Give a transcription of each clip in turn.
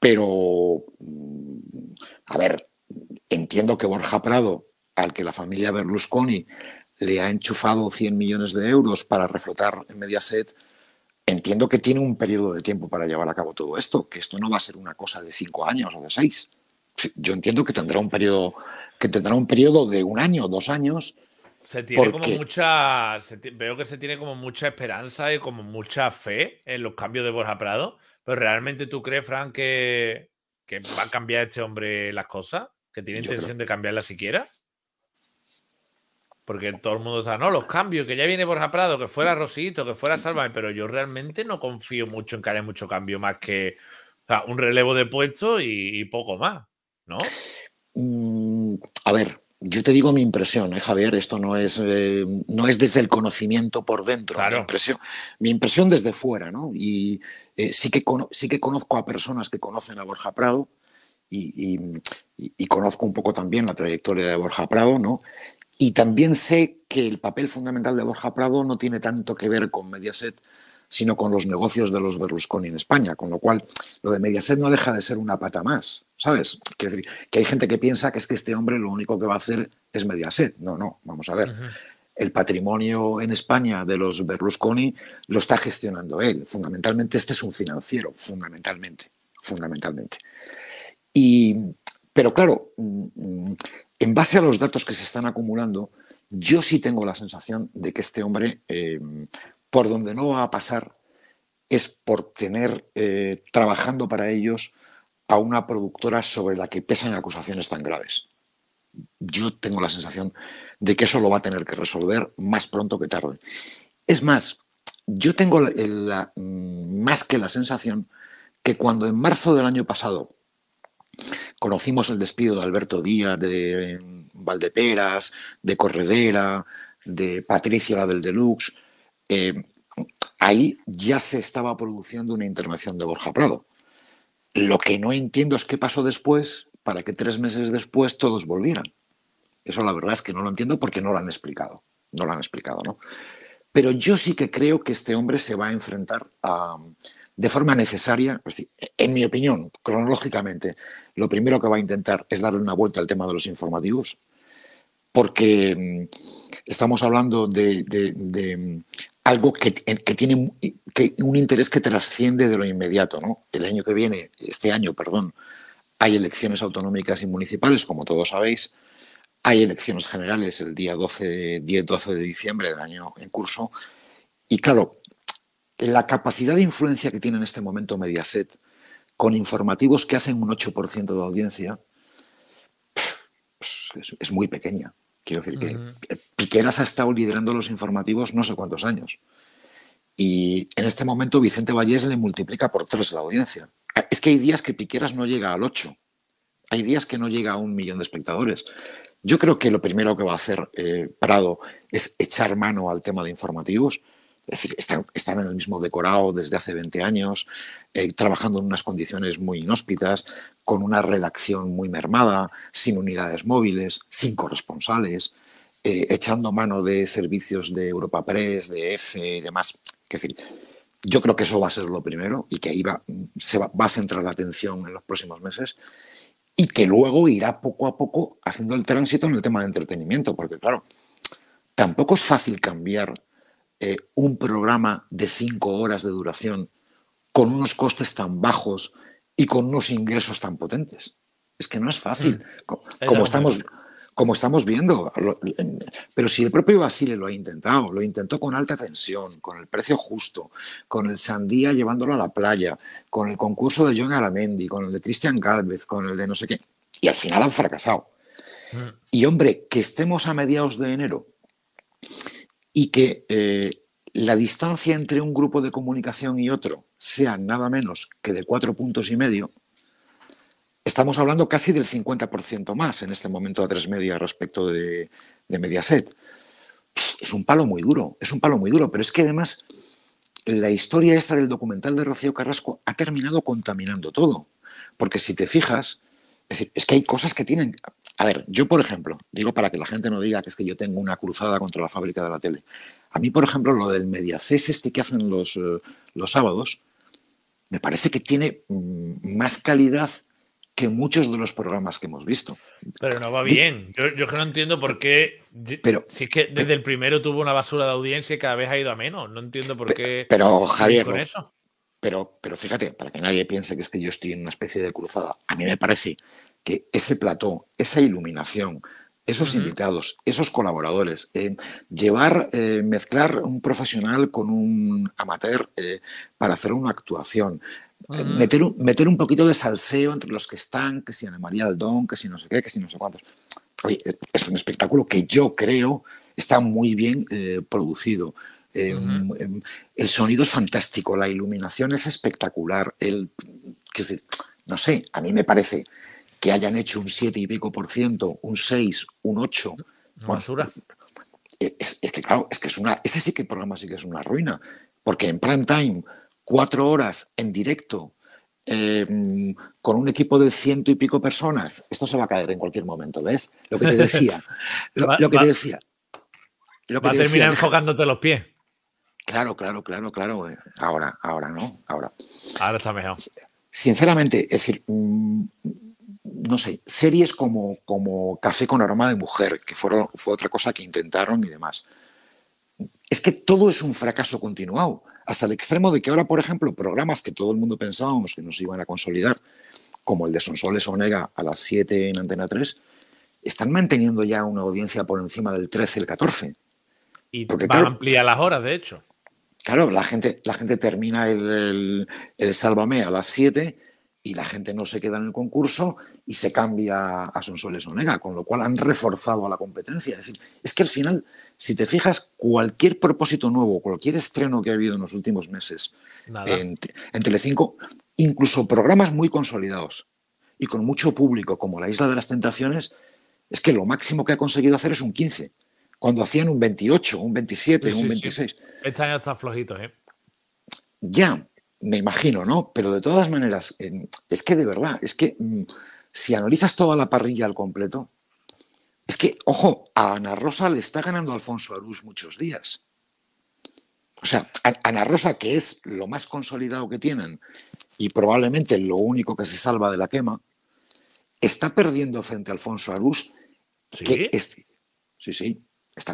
Pero, mm, a ver, entiendo que Borja Prado, al que la familia Berlusconi le ha enchufado 100 millones de euros para reflotar en Mediaset, entiendo que tiene un periodo de tiempo para llevar a cabo todo esto, que esto no va a ser una cosa de cinco años o de seis. Yo entiendo que tendrá un periodo, que tendrá un periodo de un año, dos años. veo que se tiene como mucha esperanza y como mucha fe en los cambios de Borja Prado, realmente tú crees, Frank, que, va a cambiar este hombre las cosas, que tiene intención de cambiarlas siquiera. Porque todo el mundo está, no, los cambios, que ya viene Borja Prado, que fuera Rosito, que fuera Salva, pero yo realmente no confío mucho en que haya mucho cambio más que un relevo de puesto y, poco más, ¿no? Mm, a ver, yo te digo mi impresión, ¿eh, Javier, esto no es, eh, no es desde el conocimiento por dentro, mi, impresión, desde fuera, ¿no? Y eh, sí, que sí que conozco a personas que conocen a Borja Prado y, conozco un poco también la trayectoria de Borja Prado, ¿no? Y también sé que el papel fundamental de Borja Prado no tiene tanto que ver con Mediaset, sino con los negocios de los Berlusconi en España, con lo cual lo de Mediaset no deja de ser una pata más. ¿sabes? que hay gente que piensa que es que este hombre lo único que va a hacer es Mediaset. No, no, vamos a ver. El patrimonio en España de los Berlusconi lo está gestionando él. Fundamentalmente, este es un financiero, fundamentalmente, fundamentalmente. Y, pero claro, mm, en base a los datos que se están acumulando, yo sí tengo la sensación de que este hombre, eh, por donde no va a pasar, es por tener eh, trabajando para ellos a una productora sobre la que pesan acusaciones tan graves. Yo tengo la sensación de que eso lo va a tener que resolver más pronto que tarde. Es más, yo tengo mm, más que la sensación que cuando en marzo del año pasado conocimos el despido de Alberto Díaz, de mm, Valdeperas, de Corredera, de Patricia la del Deluxe, eh, ahí ya se estaba produciendo una intervención de Borja Prado. Lo que no entiendo es qué pasó después para que tres meses después todos volvieran. Eso la verdad es que no lo entiendo porque no lo han explicado. No lo han explicado, ¿no? Pero yo sí que creo que este hombre se va a enfrentar de forma necesaria, en mi opinión, cronológicamente, lo primero que va a intentar es darle una vuelta al tema de los informativos, porque mm, estamos hablando de, mm, algo que, tiene un interés que trasciende de lo inmediato. El año que viene, este año, perdón, hay elecciones autonómicas y municipales, como todos sabéis. Hay elecciones generales el día 10-12 de diciembre del año en curso. Y claro, la capacidad de influencia que tiene en este momento Mediaset, con informativos que hacen un 8% de audiencia, es, muy pequeña. Quiero decir que eh, Piqueras ha estado liderando los informativos no sé cuántos años. Y en este momento Vicente Vallés le multiplica por tres la audiencia. Ah, es que hay días que Piqueras no llega al 8. Hay días que no llega a un millón de espectadores. Yo creo que lo primero que va a hacer eh, Prado es echar mano al tema de informativos es decir, están, en el mismo decorado desde hace 20 años, eh, trabajando en unas condiciones muy inhóspitas, con una redacción muy mermada, sin unidades móviles, sin corresponsales, eh, echando mano de servicios de Europa Press, de EFE e y demás. Es decir, yo creo que eso va a ser lo primero y que ahí va, se va, va a centrar la atención en los próximos meses y que luego irá poco a poco haciendo el tránsito en el tema de entretenimiento, porque claro, tampoco es fácil cambiar eh, un programa de cinco horas de duración con unos costes tan bajos y con unos ingresos tan potentes. Es que no es fácil, mm. como, estamos, como estamos viendo. Pero si el propio Basile lo ha intentado, lo intentó con alta tensión, con el precio justo, con el sandía llevándolo a la playa, con el concurso de John Aramendi, con el de Cristian Galvez, con el de no sé qué, y al final han fracasado. Mm. Y hombre, que estemos a mediados de enero y que eh, la distancia entre un grupo de comunicación y otro sea nada menos que de cuatro puntos y medio, estamos hablando casi del 50% más en este momento a tres media respecto de, de Mediaset. Es un palo muy duro, es un palo muy duro, pero es que además la historia esta del documental de Rocío Carrasco ha terminado contaminando todo. Porque si te fijas, es decir, es que hay cosas que tienen. A ver, yo, por ejemplo, digo para que la gente no diga que es que yo tengo una cruzada contra la fábrica de la tele. A mí, por ejemplo, lo del Mediacés este que hacen los, eh, los sábados, me parece que tiene mm, más calidad que muchos de los programas que hemos visto. Pero no va bien. Yo, que no entiendo por qué. Pero, si es que desde el primero tuvo una basura de audiencia y cada vez ha ido a menos. No entiendo por qué. Pero, Javier, pero, fíjate, para que nadie piense que es que yo estoy en una especie de cruzada, a mí me parece que ese plató, esa iluminación, esos invitados, esos colaboradores, eh, llevar, eh, mezclar un profesional con un amateur eh, para hacer una actuación, meter, un, meter un poquito de salseo entre los que están, que si Ana María Aldón, que si no sé qué, que si no sé cuántos. es un espectáculo que yo creo está muy bien producido. Em, em, el sonido es fantástico, la iluminación es espectacular. El, no sé, a mí me parece que hayan hecho un 7 y pico por ciento, un 6, un 8. basura. Eh, es, que, claro, es que es una. Ese sí que el programa sí que es una ruina. Porque en prime time, cuatro horas en directo, em, con un equipo de ciento y pico personas, esto se va a caer en cualquier momento, ¿ves? Lo que te decía. Lo, que te decía. va a terminar enfocándote los pies. Claro, claro, claro, claro. Eh, ahora, ahora, ¿no? Ahora. Ahora está mejor. Sinceramente, es decir, mm, no sé, series como, como Café con aroma de mujer, que fueron, fue otra cosa que intentaron y demás. Es que todo es un fracaso continuado, hasta el extremo de que ahora, por ejemplo, programas que todo el mundo pensábamos que nos iban a consolidar, como el de Sonsoles Onega a las 7 en Antena 3, están manteniendo ya una audiencia por encima del 13, el 14. Y Porque, van las horas, de hecho. Claro, la gente, la gente termina el, Sálvame a las 7 y la gente no se queda en el concurso y se cambia a Sonsoles Onega, con lo cual han reforzado a la competencia. Es decir, es que al final, si te fijas, cualquier propósito nuevo, cualquier estreno que ha habido en los últimos meses en, en Telecinco, incluso programas muy consolidados y con mucho público, como La Isla de las Tentaciones, es que lo máximo que ha conseguido hacer es un 15 cuando hacían un 28, un 27, un 26. Este año está flojito, ¿eh? Ya, me imagino, ¿no? Pero de todas maneras, es que de verdad, es que mm, si analizas toda la parrilla al completo, es que, ojo, a Ana Rosa le está ganando Alfonso Arús muchos días. O sea, Ana Rosa, que es lo más consolidado que tienen y probablemente lo único que se salva de la quema, está perdiendo frente a Alfonso Arús. ¿Sí? Que sí, sí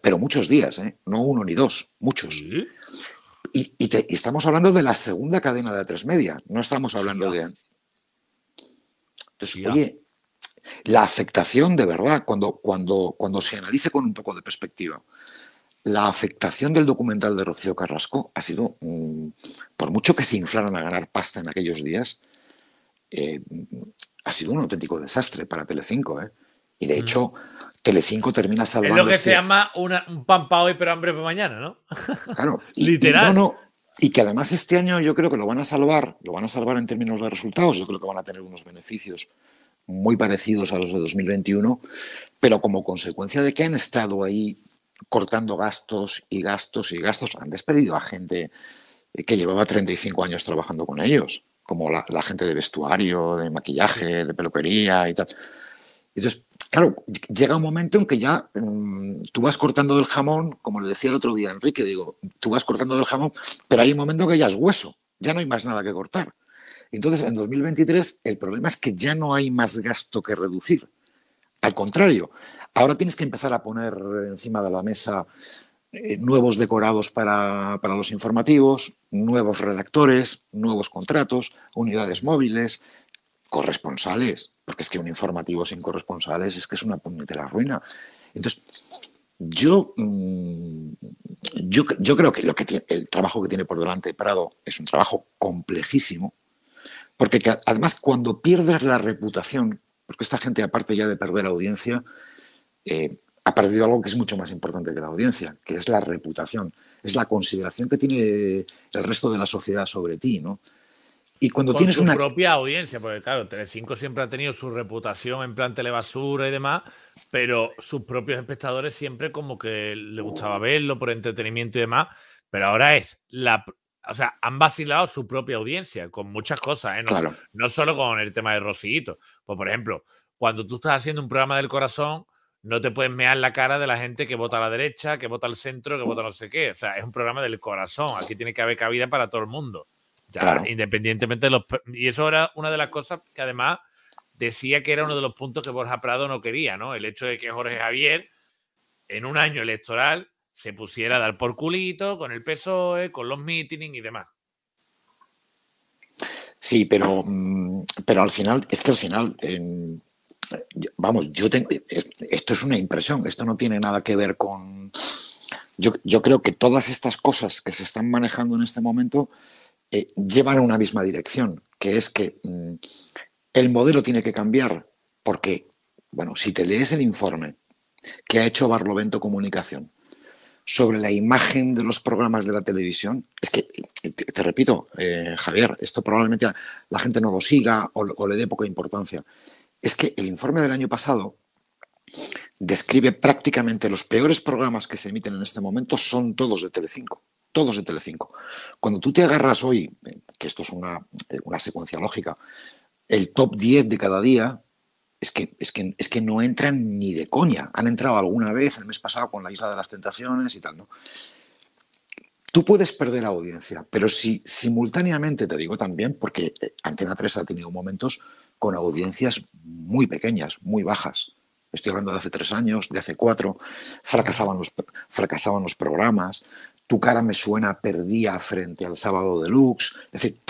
pero muchos días, ¿eh? no uno ni dos, muchos. Y, estamos hablando de la segunda cadena de tres Media, no estamos hablando de... oye, la afectación de verdad, cuando, cuando, cuando se analice con un poco de perspectiva, la afectación del documental de Rocío Carrasco ha sido, por mucho que se inflaran a ganar pasta en aquellos días, eh, ha sido un auténtico desastre para Telecinco. ¿eh? Y de mm. hecho, Telecinco termina salvando. Es lo que este se llama un pan hoy, pero hambre para mañana, ¿no? Claro. Literal. Y, no, no, y que además este año yo creo que lo van a salvar, lo van a salvar en términos de resultados, yo creo que van a tener unos beneficios muy parecidos a los de 2021, pero como consecuencia de que han estado ahí cortando gastos y gastos y gastos, han despedido a gente que llevaba 35 años trabajando con ellos, como la, la gente de vestuario, de maquillaje, de peluquería y tal. Entonces, claro, llega un momento en que ya mm, tú vas cortando del jamón, como le decía el otro día Enrique, digo, tú vas cortando del jamón, pero hay un momento que ya es hueso, ya no hay más nada que cortar. Entonces, en 2023 el problema es que ya no hay más gasto que reducir. Al contrario, ahora tienes que empezar a poner encima de la mesa eh, nuevos decorados para, para, los informativos, nuevos redactores, nuevos contratos, unidades móviles, corresponsales, porque es que un informativo sin corresponsales es que es una puñetera ruina. Entonces, yo, mm, yo, creo que, lo que el trabajo que tiene por delante Prado es un trabajo complejísimo, porque además cuando pierdes la reputación, porque esta gente aparte ya de perder audiencia, eh, ha perdido algo que es mucho más importante que la audiencia, que es la reputación, es la consideración que tiene el resto de la sociedad sobre ti, ¿no? Y cuando con su propia audiencia, porque claro, Telecinco siempre ha tenido su reputación en plan telebasura y demás, pero sus propios espectadores siempre como que le gustaba verlo por entretenimiento y demás, pero ahora es la. O sea, han vacilado su propia audiencia con muchas cosas, ¿eh? No, no solo con el tema de Rosillito. Pues, por ejemplo, cuando tú estás haciendo un programa del corazón, no te puedes mear la cara de la gente que vota a la derecha, que vota al centro, que vota no sé qué. O sea, es un programa del corazón. Aquí tiene que haber cabida para todo el mundo. Independientemente de los. Y eso era una de las cosas que además decía que era uno de los puntos que Borja Prado no quería, ¿no? El hecho de que Jorge Javier, en un año electoral, se pusiera a dar por culito con el PSOE, con los mítines y demás. Sí, pero, mm, pero al final, es que al final, em, vamos, yo tengo, esto es una impresión, esto no tiene nada que ver con... Yo, yo creo que todas estas cosas que se están manejando en este momento eh, llevan a una misma dirección, que es que mm, el modelo tiene que cambiar, porque, bueno, si te lees el informe que ha hecho Barlovento Comunicación sobre la imagen de los programas de la televisión, es que, eh, te, repito, eh, Javier, esto probablemente la gente no lo siga o, o le dé poca importancia, es que el informe del año pasado describe prácticamente los peores programas que se emiten en este momento son todos de Telecinco todos de Telecinco. Cuando tú te agarras hoy, que esto es una, eh, secuencia lógica, el top 10 de cada día, es que, es, que, es que no entran ni de coña. Han entrado alguna vez el mes pasado con la Isla de las Tentaciones y tal, ¿no? Tú puedes perder audiencia, pero si simultáneamente, te digo también, porque eh, Antena 3 ha tenido momentos con audiencias muy pequeñas, muy bajas. Estoy hablando de hace tres años, de hace cuatro, fracasaban los, fracasaban los programas, tu cara me suena perdida frente al sábado deluxe. Es decir,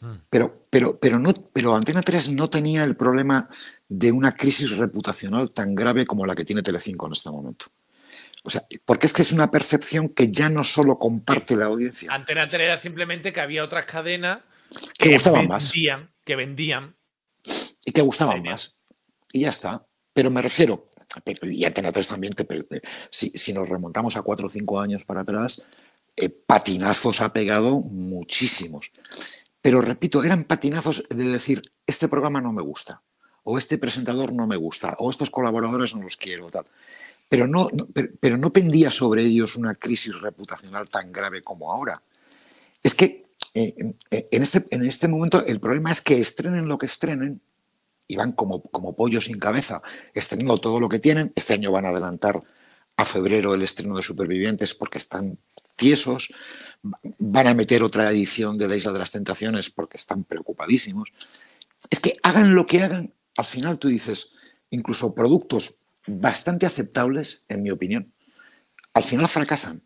hmm. pero, pero, pero, no, pero Antena 3 no tenía el problema de una crisis reputacional tan grave como la que tiene Telecinco en este momento. O sea, porque es que es una percepción que ya no solo comparte la audiencia. Antena 3 era simplemente que había otras cadenas que, que vendían. Y que gustaban más. Y ya está. Pero me refiero, pero, y Antena 3 también, eh, si, nos remontamos a cuatro o cinco años para atrás, eh, patinazos ha pegado muchísimos. Pero repito, eran patinazos de decir, este programa no me gusta, o este presentador no me gusta, o estos colaboradores no los quiero, tal. Pero no, pero, no pendía sobre ellos una crisis reputacional tan grave como ahora. Es que eh, en, este, en este momento el problema es que estrenen lo que estrenen, y van como, como pollo sin cabeza, estrenando todo lo que tienen. Este año van a adelantar a febrero el estreno de Supervivientes porque están tiesos, van a meter otra edición de La Isla de las Tentaciones porque están preocupadísimos. Es que hagan lo que hagan, al final tú dices, incluso productos bastante aceptables, en mi opinión, al final fracasan.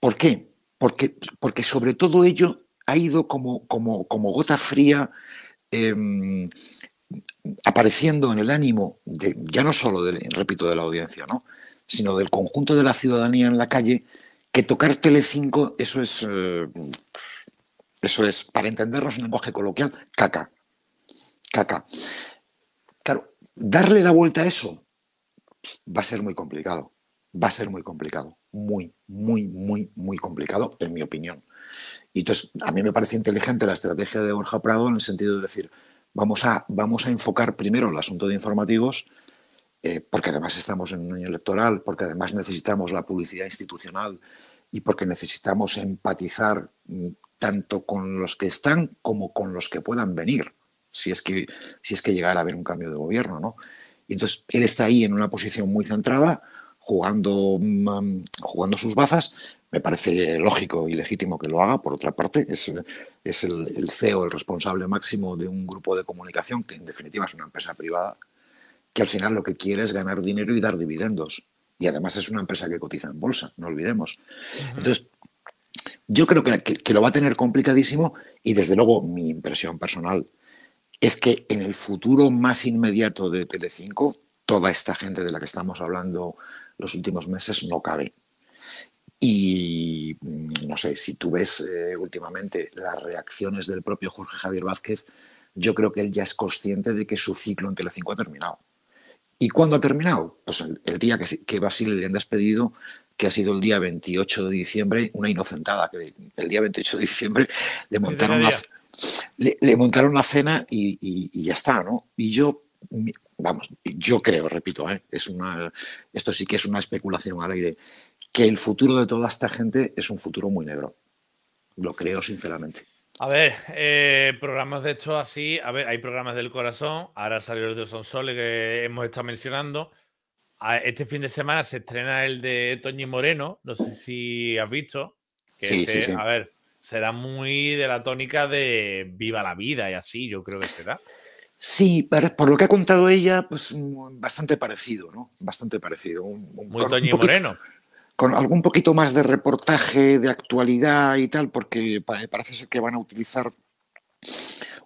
¿Por qué? Porque, porque sobre todo ello ha ido como, como, como gota fría em, apareciendo en el ánimo, ya no solo, del repito, de la audiencia, ¿no? sino del conjunto de la ciudadanía en la calle, que tocar Telecinco, eso es, eh, eso es, para entendernos en lenguaje coloquial, caca. Caca. Claro, darle la vuelta a eso va a ser muy complicado. Va a ser muy complicado. Muy, muy, muy, muy complicado, en mi opinión. Y entonces, a mí me parece inteligente la estrategia de Borja Prado en el sentido de decir, Vamos a, enfocar primero el asunto de informativos, eh, porque además estamos en un año electoral, porque además necesitamos la publicidad institucional y porque necesitamos empatizar mm, tanto con los que están como con los que puedan venir, si es que, si llegara a haber un cambio de gobierno. ¿no? entonces, él está ahí en una posición muy centrada jugando, mm, jugando sus bazas, me parece lógico y legítimo que lo haga. Por otra parte, es, el, CEO, el responsable máximo de un grupo de comunicación, que en definitiva es una empresa privada, que al final lo que quiere es ganar dinero y dar dividendos. Y además es una empresa que cotiza en bolsa, no olvidemos. Entonces, yo creo que, que, lo va a tener complicadísimo y desde luego mi impresión personal es que en el futuro más inmediato de Telecinco, toda esta gente de la que estamos hablando, los últimos meses no cabe. Y mm, no sé, si tú ves eh, últimamente las reacciones del propio Jorge Javier Vázquez, yo creo que él ya es consciente de que su ciclo en Telecinco ha terminado. ¿Y cuándo ha terminado? Pues el, día que, que Basile le han despedido, que ha sido el día 28 de diciembre, una inocentada, que el día 28 de diciembre le montaron, la montaron cena y, y ya está, ¿no? Y yo vamos, yo creo, repito, ¿eh? es una, esto sí que es una especulación al aire, que el futuro de toda esta gente es un futuro muy negro. Lo creo sinceramente. A ver, eh, programas de estos así, a ver, hay programas del corazón, ahora salió el de Sole que hemos estado mencionando. Este fin de semana se estrena el de Toñi Moreno, no sé si has visto. sí, sí, sí. A ver, será muy de la tónica de Viva la vida y así, yo creo que será. Sí, por lo que ha contado ella, pues mm, bastante parecido, ¿no? Bastante parecido. Un, un, Moreno. Con algún poquito más de reportaje, de actualidad y tal, porque eh, parece ser que van a utilizar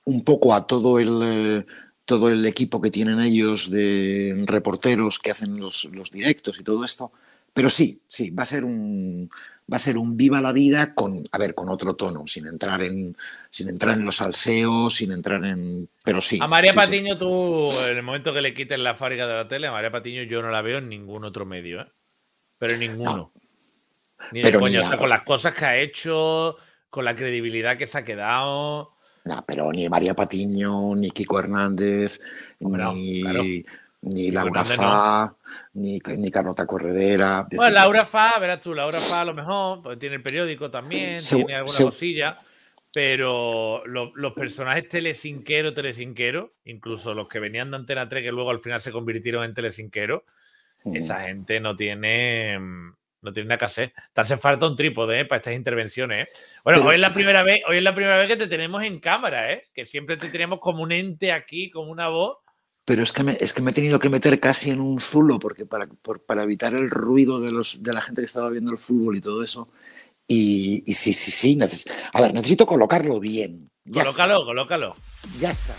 un poco a todo el eh, todo el equipo que tienen ellos de reporteros que hacen los directos y todo esto. Pero sí, sí, va a ser un va a ser un viva la vida con, a ver, con otro tono, sin entrar en, sin entrar en los salseos, sin entrar en, pero sí. A María Patiño, tú, en el momento que le quiten la fábrica de la tele, a María Patiño yo no la veo en ningún otro medio, ¿eh? pero en ninguno. Ni pero coño, con las cosas que ha hecho, con la credibilidad que se ha quedado. No, pero ni María Patiño, ni Kiko Hernández, ni, ni Laura Fa, ni, ni, Corredera. Bueno, Laura Fa, verás tú, Laura Fa a lo mejor, pues tiene el periódico también, tiene alguna cosilla, pero los personajes telesinquero, telesinquero, incluso los que venían de Antena 3 que luego al final se convirtieron en telesinquero, mm. esa gente no tiene... Mm, no tiene nada que hacer. Te hace falta un trípode eh, para estas intervenciones. Eh. Bueno, hoy es la primera vez, hoy es la primera vez que te tenemos en cámara, ¿eh? Que siempre te tenemos como un ente aquí, como una voz pero es que, me, es que me he tenido que meter casi en un zulo porque para, para evitar el ruido de, los, de la gente que estaba viendo el fútbol y todo eso. Y, sí, sí, sí. a ver, necesito colocarlo bien. colócalo, colócalo. Ya está.